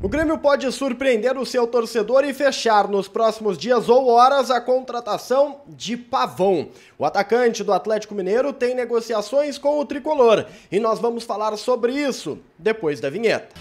O Grêmio pode surpreender o seu torcedor e fechar nos próximos dias ou horas a contratação de Pavon. O atacante do Atlético Mineiro tem negociações com o tricolor e nós vamos falar sobre isso depois da vinheta.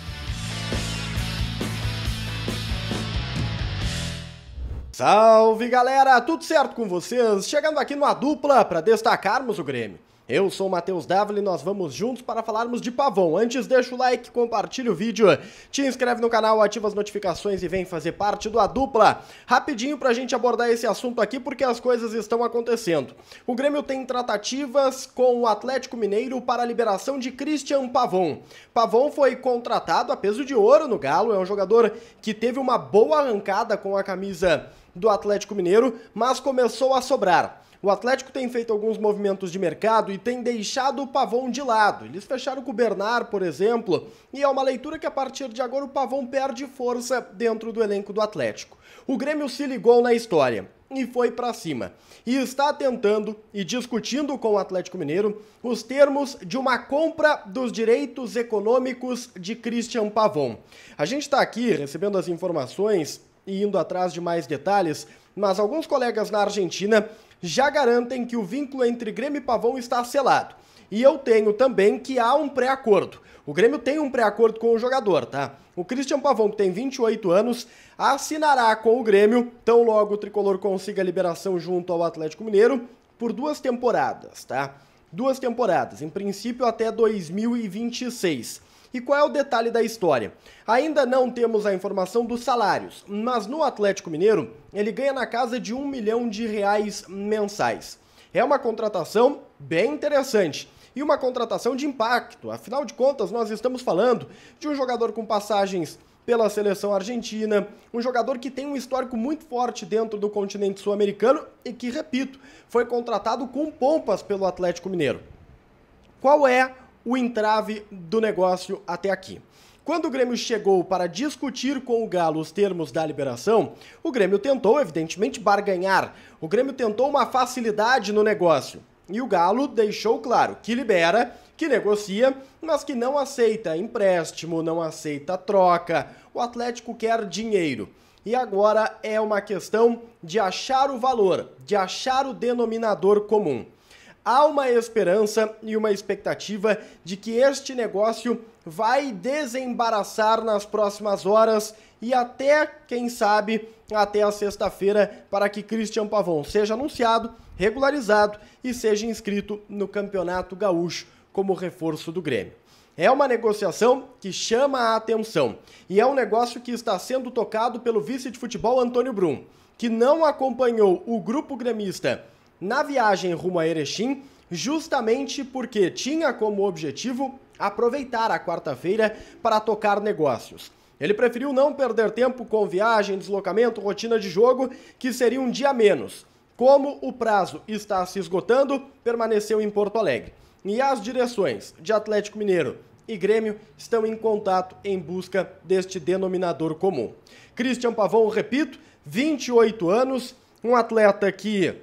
Salve galera, tudo certo com vocês? Chegando aqui numa dupla para destacarmos o Grêmio. Eu sou o Matheus Davoli e nós vamos juntos para falarmos de pavão. Antes, deixa o like, compartilha o vídeo, te inscreve no canal, ativa as notificações e vem fazer parte do A Dupla. Rapidinho para a gente abordar esse assunto aqui porque as coisas estão acontecendo. O Grêmio tem tratativas com o Atlético Mineiro para a liberação de Christian Pavon. Pavon foi contratado a peso de ouro no Galo, é um jogador que teve uma boa arrancada com a camisa do Atlético Mineiro, mas começou a sobrar. O Atlético tem feito alguns movimentos de mercado e tem deixado o Pavon de lado. Eles fecharam com o Bernard, por exemplo, e é uma leitura que a partir de agora o Pavon perde força dentro do elenco do Atlético. O Grêmio se ligou na história e foi para cima. E está tentando e discutindo com o Atlético Mineiro os termos de uma compra dos direitos econômicos de Christian Pavon. A gente está aqui recebendo as informações e indo atrás de mais detalhes, mas alguns colegas na Argentina já garantem que o vínculo entre Grêmio e Pavão está selado. E eu tenho também que há um pré-acordo. O Grêmio tem um pré-acordo com o jogador, tá? O Christian Pavão, que tem 28 anos, assinará com o Grêmio, tão logo o tricolor consiga a liberação junto ao Atlético Mineiro, por duas temporadas, tá? Duas temporadas, em princípio até 2026. E qual é o detalhe da história? Ainda não temos a informação dos salários, mas no Atlético Mineiro ele ganha na casa de um milhão de reais mensais. É uma contratação bem interessante e uma contratação de impacto. Afinal de contas, nós estamos falando de um jogador com passagens pela seleção argentina, um jogador que tem um histórico muito forte dentro do continente sul-americano e que, repito, foi contratado com pompas pelo Atlético Mineiro. Qual é o entrave do negócio até aqui. Quando o Grêmio chegou para discutir com o Galo os termos da liberação, o Grêmio tentou, evidentemente, barganhar. O Grêmio tentou uma facilidade no negócio. E o Galo deixou claro que libera, que negocia, mas que não aceita empréstimo, não aceita troca. O Atlético quer dinheiro. E agora é uma questão de achar o valor, de achar o denominador comum há uma esperança e uma expectativa de que este negócio vai desembaraçar nas próximas horas e até, quem sabe, até a sexta-feira para que Christian Pavon seja anunciado, regularizado e seja inscrito no Campeonato Gaúcho como reforço do Grêmio. É uma negociação que chama a atenção e é um negócio que está sendo tocado pelo vice de futebol Antônio Brum, que não acompanhou o grupo gremista na viagem rumo a Erechim, justamente porque tinha como objetivo aproveitar a quarta-feira para tocar negócios. Ele preferiu não perder tempo com viagem, deslocamento, rotina de jogo, que seria um dia menos. Como o prazo está se esgotando, permaneceu em Porto Alegre. E as direções de Atlético Mineiro e Grêmio estão em contato em busca deste denominador comum. Christian Pavão, repito, 28 anos, um atleta que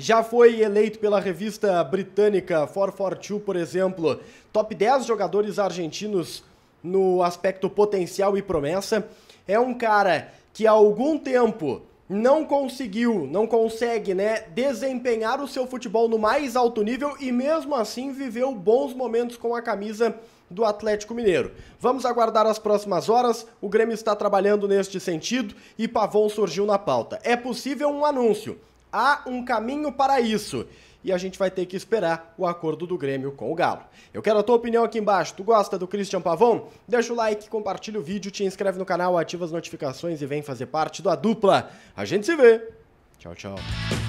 já foi eleito pela revista britânica 442, por exemplo, top 10 jogadores argentinos no aspecto potencial e promessa. É um cara que há algum tempo não conseguiu, não consegue, né, desempenhar o seu futebol no mais alto nível e mesmo assim viveu bons momentos com a camisa do Atlético Mineiro. Vamos aguardar as próximas horas. O Grêmio está trabalhando neste sentido e Pavon surgiu na pauta. É possível um anúncio Há um caminho para isso. E a gente vai ter que esperar o acordo do Grêmio com o Galo. Eu quero a tua opinião aqui embaixo. Tu gosta do Christian Pavon? Deixa o like, compartilha o vídeo, te inscreve no canal, ativa as notificações e vem fazer parte da dupla. A gente se vê. Tchau, tchau.